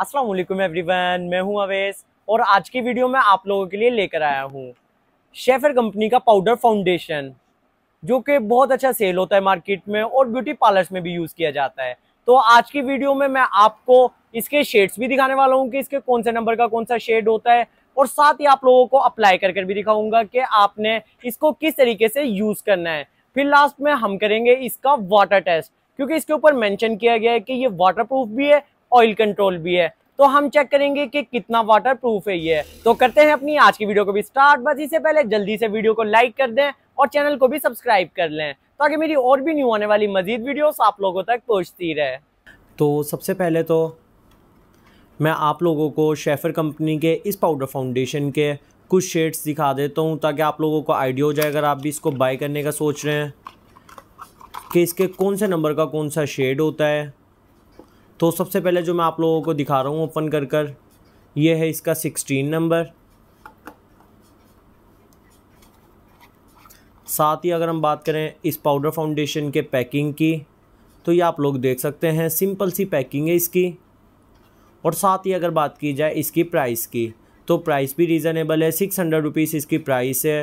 Aslam everyone मैं हूं अवेश और आज की वीडियो में आप लोगों के लिए लेकर आया हूं शेफर कंपनी का पाउडर फाउंडेशन जो कि बहुत अच्छा सेल होता है मार्केट में और ब्यूटी पार्लर्स में भी यूज़ किया जाता है तो आज की वीडियो में मैं आपको इसके शेड्स भी दिखाने वाला हूँ कि इसके कौन से नंबर का कौन सा शेड होता है और साथ ही आप लोगों को अप्लाई कर भी दिखाऊंगा कि आपने इसको किस तरीके से यूज़ करना है फिर लास्ट में हम करेंगे इसका वाटर टेस्ट क्योंकि इसके ऊपर मेंशन किया गया है कि ये वाटरप्रूफ भी है ऑयल कंट्रोल भी है तो हम चेक करेंगे कि कितना वाटर प्रूफ है ये तो करते हैं अपनी आज की वीडियो को भी स्टार्ट बस इससे पहले जल्दी से वीडियो को लाइक कर दें और चैनल को भी सब्सक्राइब कर लें ताकि मेरी और भी न्यू आने वाली मजीद वीडियो आप लोगों तक पहुँचती रहे तो सबसे पहले तो मैं आप लोगों को शेफर कंपनी के इस पाउडर फाउंडेशन के कुछ शेड्स दिखा देता हूँ ताकि आप लोगों को आइडिया हो जाए अगर आप भी इसको बाय करने का सोच रहे हैं कि इसके कौन से नंबर का कौन सा शेड होता है तो सबसे पहले जो मैं आप लोगों को दिखा रहा हूँ ओपन कर कर ये है इसका सिक्सटीन नंबर साथ ही अगर हम बात करें इस पाउडर फाउंडेशन के पैकिंग की तो ये आप लोग देख सकते हैं सिंपल सी पैकिंग है इसकी और साथ ही अगर बात की जाए इसकी प्राइस की तो प्राइस भी रीज़नेबल है सिक्स हंड्रेड रुपीज़ इसकी प्राइस है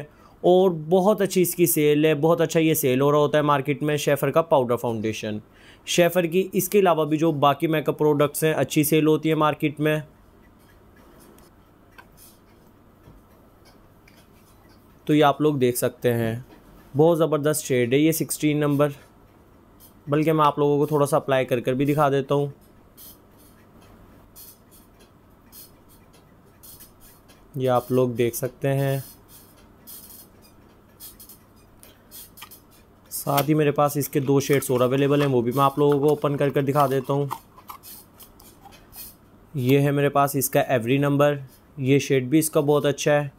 और बहुत अच्छी इसकी सेल है बहुत अच्छा ये सेल हो रहा होता है मार्केट में शेफ़र का पाउडर फाउंडेशन शेफ़र की इसके अलावा भी जो बाकी मेकअप प्रोडक्ट्स हैं अच्छी सेल होती है मार्केट में तो ये आप लोग देख सकते हैं बहुत ज़बरदस्त शेड है ये सिक्सटीन नंबर बल्कि मैं आप लोगों को थोड़ा सा अप्लाई कर कर भी दिखा देता हूँ ये आप लोग देख सकते हैं साथ ही मेरे पास इसके दो शेड्स और अवेलेबल हैं वो भी मैं आप लोगों को ओपन कर कर दिखा देता हूँ ये है मेरे पास इसका एवरी नंबर ये शेड भी इसका बहुत अच्छा है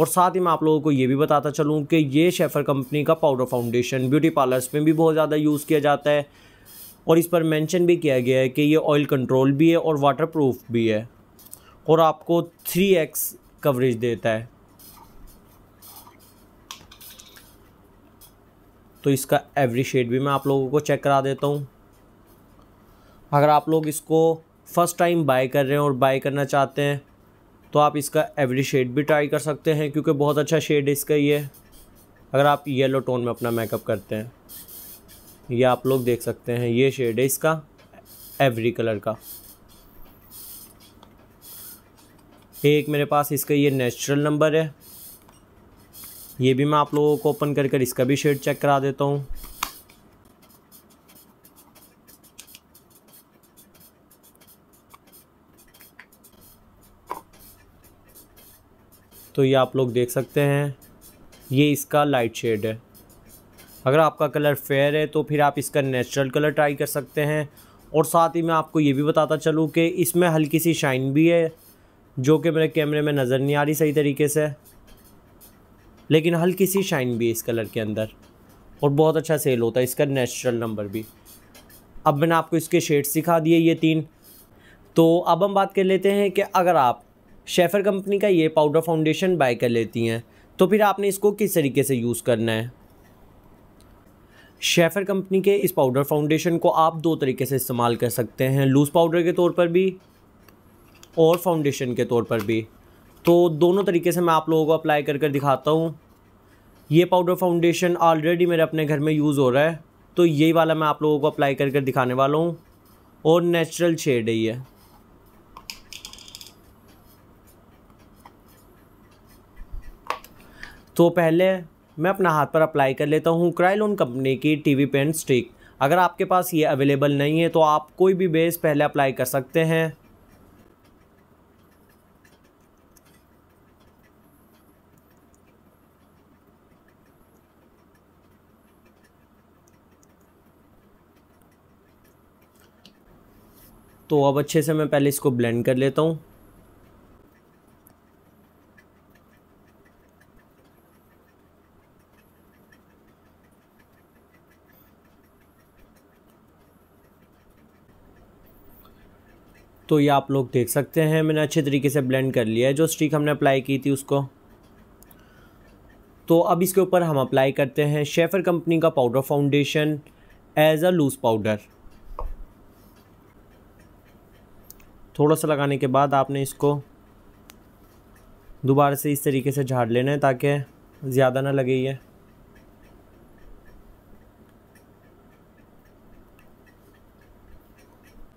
और साथ ही मैं आप लोगों को ये भी बताता चलूँ कि ये शेफर कंपनी का पाउडर फाउंडेशन ब्यूटी पार्लर्स में भी बहुत ज़्यादा यूज़ किया जाता है और इस पर मेंशन भी किया गया है कि ये ऑयल कंट्रोल भी है और वाटर प्रूफ भी है और आपको थ्री एक्स कवरेज देता है तो इसका एवरी शेड भी मैं आप लोगों को चेक करा देता हूँ अगर आप लोग इसको फ़र्स्ट टाइम बाय कर रहे हैं और बाय करना चाहते हैं तो आप इसका एवरी शेड भी ट्राई कर सकते हैं क्योंकि बहुत अच्छा शेड है इसका ये अगर आप येलो टोन में अपना मेकअप करते हैं ये आप लोग देख सकते हैं ये शेड है इसका एवरी कलर का एक मेरे पास इसका ये नेचुरल नंबर है ये भी मैं आप लोगों को ओपन कर इसका भी शेड चेक करा देता हूँ तो ये आप लोग देख सकते हैं ये इसका लाइट शेड है अगर आपका कलर फेयर है तो फिर आप इसका नेचुरल कलर ट्राई कर सकते हैं और साथ ही मैं आपको ये भी बताता चलूँ कि इसमें हल्की सी शाइन भी है जो कि मेरे कैमरे में नज़र नहीं आ रही सही तरीके से लेकिन हल्की सी शाइन भी है इस कलर के अंदर और बहुत अच्छा सेल होता है इसका नेचुरल नंबर भी अब मैंने आपको इसके शेड्स दिखा दिए ये तीन तो अब हम बात कर लेते हैं कि अगर आप शेफर कंपनी का ये पाउडर फाउंडेशन बाय कर लेती हैं तो फिर आपने इसको किस तरीके से यूज़ करना है शेफर कंपनी के इस पाउडर फाउंडेशन को आप दो तरीके से इस्तेमाल कर सकते हैं लूज़ पाउडर के तौर पर भी और फाउंडेशन के तौर पर भी तो दोनों तरीके से मैं आप लोगों को अप्लाई कर कर दिखाता हूँ ये पाउडर फाउंडेशन ऑलरेडी मेरे अपने घर में यूज़ हो रहा है तो यही वाला मैं आप लोगों को अप्लाई कर कर दिखाने वाला हूँ और नेचुरल शेड है ये तो पहले मैं अपना हाथ पर अप्लाई कर लेता हूँ क्राइलोन कंपनी की टीवी पेंट स्टिक अगर आपके पास ये अवेलेबल नहीं है तो आप कोई भी बेस पहले अप्लाई कर सकते हैं तो अब अच्छे से मैं पहले इसको ब्लेंड कर लेता हूँ तो ये आप लोग देख सकते हैं मैंने अच्छे तरीके से ब्लेंड कर लिया है जो स्टिक हमने अप्लाई की थी उसको तो अब इसके ऊपर हम अप्लाई करते हैं शेफर कंपनी का powder foundation as a loose powder थोड़ा सा लगाने के बाद आपने इसको दोबारा से इस तरीके से झाड़ लेना है ताकि ज़्यादा ना लगे ये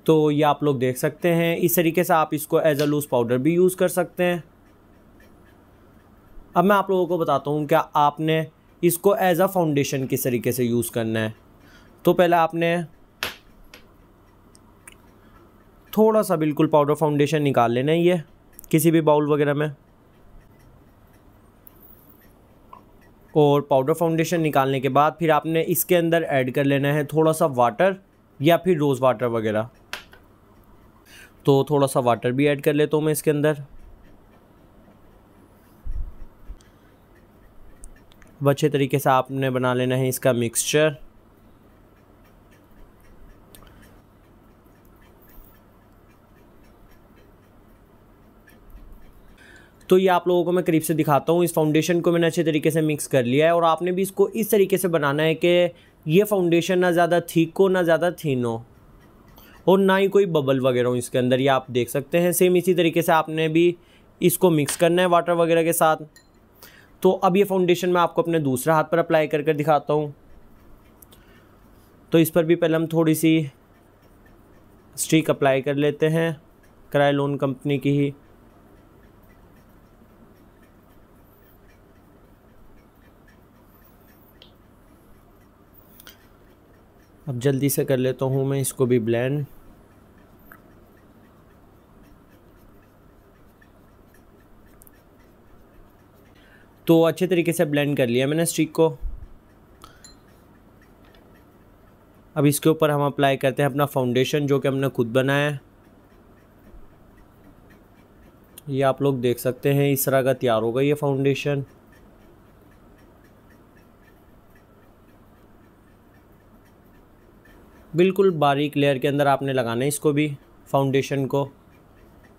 तो ये आप लोग देख सकते हैं इस तरीके से आप इसको एज अ लूज पाउडर भी यूज़ कर सकते हैं अब मैं आप लोगों को बताता हूँ क्या आपने इसको एज अ फाउंडेशन किस तरीके से यूज़ करना है तो पहले आपने थोड़ा सा बिल्कुल पाउडर फाउंडेशन निकाल लेना है ये किसी भी बाउल वगैरह में और पाउडर फाउंडेशन निकालने के बाद फिर आपने इसके अंदर ऐड कर लेना है थोड़ा सा वाटर या फिर रोज़ वाटर वगैरह तो थोड़ा सा वाटर भी ऐड कर लेता हूँ मैं इसके अंदर अब अच्छे तरीके से आपने बना लेना है इसका मिक्सचर तो ये आप लोगों को मैं करीब से दिखाता हूँ इस फाउंडेशन को मैंने अच्छे तरीके से मिक्स कर लिया है और आपने भी इसको इस तरीके से बनाना है कि ये फाउंडेशन ना ज़्यादा थीक हो ना ज़्यादा थीन हो और ना ही कोई बबल वगैरह हो इसके अंदर ये आप देख सकते हैं सेम इसी तरीके से आपने भी इसको मिक्स करना है वाटर वगैरह के साथ तो अब ये फाउंडेशन मैं आपको अपने दूसरे हाथ पर अप्लाई कर कर दिखाता हूँ तो इस पर भी पहले हम थोड़ी सी स्ट्रीक अप्लाई कर लेते हैं क्राइलोन कंपनी की ही अब जल्दी से कर लेता हूँ मैं इसको भी ब्लेंड तो अच्छे तरीके से ब्लेंड कर लिया मैंने स्टिक को अब इसके ऊपर हम अप्लाई करते हैं अपना फाउंडेशन जो कि हमने खुद बनाया है ये आप लोग देख सकते हैं इस तरह का तैयार होगा ये फाउंडेशन बिल्कुल बारीक लेयर के अंदर आपने लगाना है इसको भी फाउंडेशन को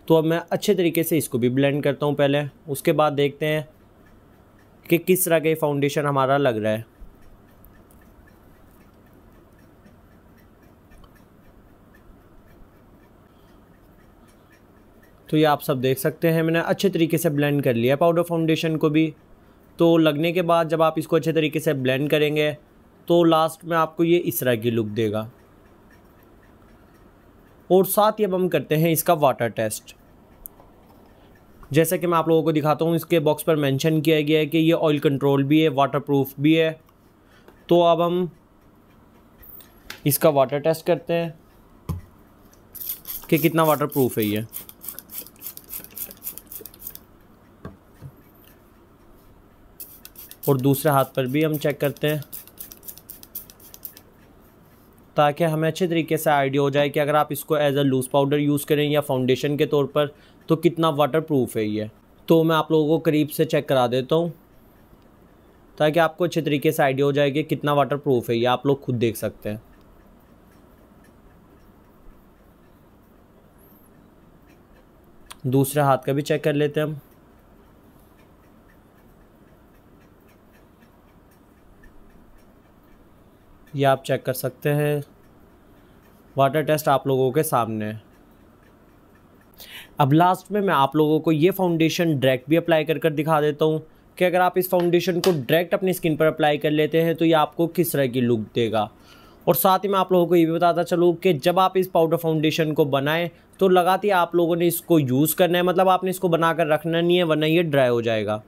तो अब मैं अच्छे तरीके से इसको भी ब्लेंड करता हूँ पहले उसके बाद देखते हैं कि किस तरह का ये फाउंडेशन हमारा लग रहा है तो ये आप सब देख सकते हैं मैंने अच्छे तरीके से ब्लेंड कर लिया पाउडर फाउंडेशन को भी तो लगने के बाद जब आप इसको अच्छे तरीके से ब्लेंड करेंगे तो लास्ट में आपको ये इस तरह की लुक देगा और साथ ही अब हम करते हैं इसका वाटर टेस्ट जैसा कि मैं आप लोगों को दिखाता हूँ इसके बॉक्स पर मेंशन किया गया है कि ये ऑयल कंट्रोल भी है वाटरप्रूफ भी है तो अब हम इसका वाटर टेस्ट करते हैं कि कितना वाटरप्रूफ है ये और दूसरे हाथ पर भी हम चेक करते हैं ताकि हमें अच्छे तरीके से आइडिया हो जाए कि अगर आप इसको as a loose powder use करें या फाउंडेशन के तौर पर तो कितना वाटर प्रूफ है ये तो मैं आप लोगों को करीब से चेक करा देता हूँ ताकि आपको अच्छे तरीके से आइडिया हो जाए कि कितना वाटर प्रूफ है ये आप लोग खुद देख सकते हैं दूसरे हाथ का भी चेक कर लेते हैं हम ये आप चेक कर सकते हैं वाटर टेस्ट आप लोगों के सामने अब लास्ट में मैं आप लोगों को ये फाउंडेशन डायरेक्ट भी अप्लाई कर कर दिखा देता हूँ कि अगर आप इस फाउंडेशन को डायरेक्ट अपनी स्किन पर अप्लाई कर लेते हैं तो ये आपको किस तरह की लुक देगा और साथ ही मैं आप लोगों को ये भी बताता चलूँ कि जब आप इस पाउडर फाउंडेशन को बनाएं तो लगाती आप लोगों ने इसको यूज़ करना है मतलब आपने इसको बना कर रखना नहीं है वरना ये ड्राई हो जाएगा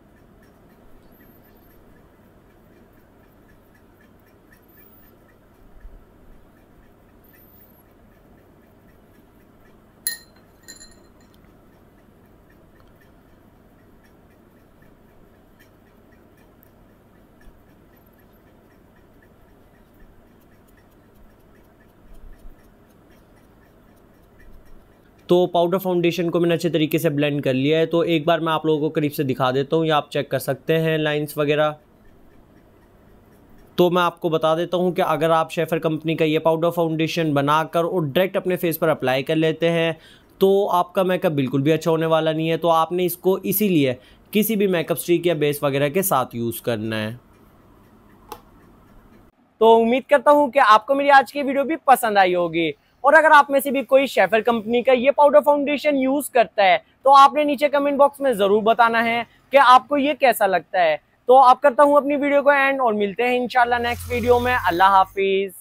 तो पाउडर फाउंडेशन को मैंने अच्छे तरीके से ब्लेंड कर लिया है तो एक बार मैं आप लोगों को करीब से दिखा देता हूँ या आप चेक कर सकते हैं लाइन्स वगैरह तो मैं आपको बता देता हूँ कि अगर आप शेफर कंपनी का ये पाउडर फाउंडेशन बनाकर और डायरेक्ट अपने फेस पर अप्लाई कर लेते हैं तो आपका मेकअप बिल्कुल भी अच्छा होने वाला नहीं है तो आपने इसको इसीलिए किसी भी मेकअप स्टिक या बेस वगैरह के साथ यूज़ करना है तो उम्मीद करता हूं कि आपको मेरी आज की वीडियो भी पसंद आई होगी और अगर आप में से भी कोई शेफर कंपनी का ये पाउडर फाउंडेशन यूज करता है तो आपने नीचे कमेंट बॉक्स में जरूर बताना है कि आपको ये कैसा लगता है तो आप करता हूँ अपनी वीडियो को एंड और मिलते हैं इंशाल्लाह नेक्स्ट वीडियो में अल्लाह हाफिज